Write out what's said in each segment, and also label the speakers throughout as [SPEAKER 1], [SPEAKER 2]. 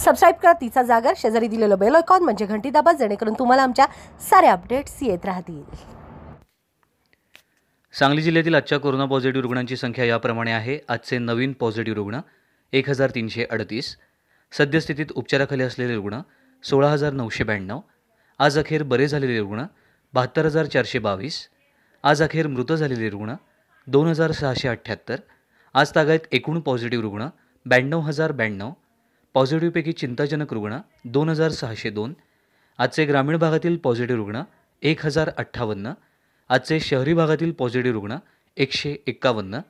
[SPEAKER 1] subscribe करा तिचा जागर शेजारी दिलेलं बेल आयकॉन म्हणजे घंटी दाबा जेणेकरून तुम्हाला आमच्या साऱ्या अपडेट्स येत राहतील सांगली जिल्ह्यातील आजच्या कोरोना पॉझिटिव्ह रुग्णांची संख्या याप्रमाणे आहे आजचे नवीन पॉझिटिव्ह रुग्ण एक हजार तीनशे अडतीस सद्यस्थितीत उपचाराखाली असलेले रुग्ण सोळा हजार नऊशे ब्याण्णव आज अखेर बरे झालेले रुग्ण बहात्तर हजार चारशे बावीस आज अखेर मृत झालेले रुग्ण दोन हजार सहाशे अठ्ठ्याहत्तर आज तागायत एकूण पॉझिटिव्ह रुग्ण ब्याण्णव हजार ब्याण्णव पॉझिटिव्हपैकी चिंताजनक रुग्ण दोन हजार सहाशे दोन आजचे ग्रामीण भागातील पॉझिटिव्ह रुग्ण एक हजार अठ्ठावन्न आजचे शहरी भागातील पॉझिटिव्ह रुग्ण एकशे एक्कावन्न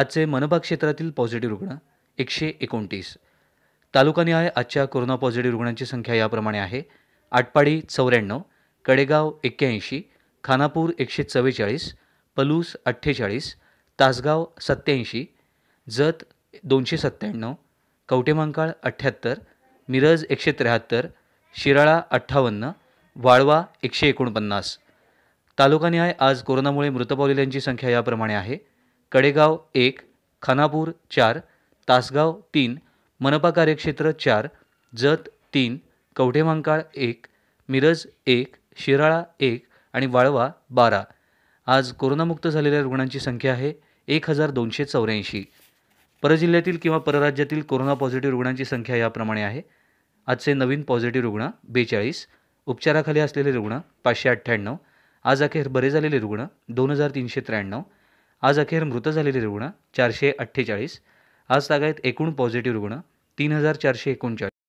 [SPEAKER 1] आजचे मनपा क्षेत्रातील पॉझिटिव्ह रुग्ण एकशे एकोणतीस तालुकानिहाय आजच्या कोरोना पॉझिटिव्ह रुग्णांची संख्या याप्रमाणे आहे आटपाडी चौऱ्याण्णव कडेगाव एक्क्याऐंशी खानापूर एकशे चव्वेचाळीस पलूस अठ्ठेचाळीस तासगाव सत्त्याऐंशी जत दोनशे सत्त्याण्णव कवठेमांकाळ अठ्ठ्याहत्तर मिरज एकशे त्र्याहत्तर शिराळा अठ्ठावन्न वाळवा एकशे एकोणपन्नास तालुकानिहाय आज कोरोनामुळे मृत पावलेल्यांची संख्या याप्रमाणे आहे कडेगाव एक खानापूर चार तासगाव तीन मनपा कार्यक्षेत्र चार जत तीन कवठेमांकाळ एक मिरज एक शिराळा एक आणि वाळवा बारा आज कोरोनामुक्त झालेल्या रुग्णांची संख्या आहे एक हजार दोनशे चौऱ्याऐंशी परजिल्ह्यातील किंवा परराज्यातील कोरोना पॉझिटिव्ह रुग्णांची संख्या याप्रमाणे आहे आजचे नवीन पॉझिटिव्ह रुग्ण बेचाळीस उपचाराखाली असलेले रुग्ण पाचशे अठ्ठ्याण्णव आज अखेर बरे झालेले रुग्ण दोन हजार तीनशे त्र्याण्णव आज अखेर मृत झालेले रुग्ण चारशे अठ्ठेचाळीस आज तागायत एकूण पॉझिटिव्ह रुग्ण तीन हजार चारशे एकोणचाळीस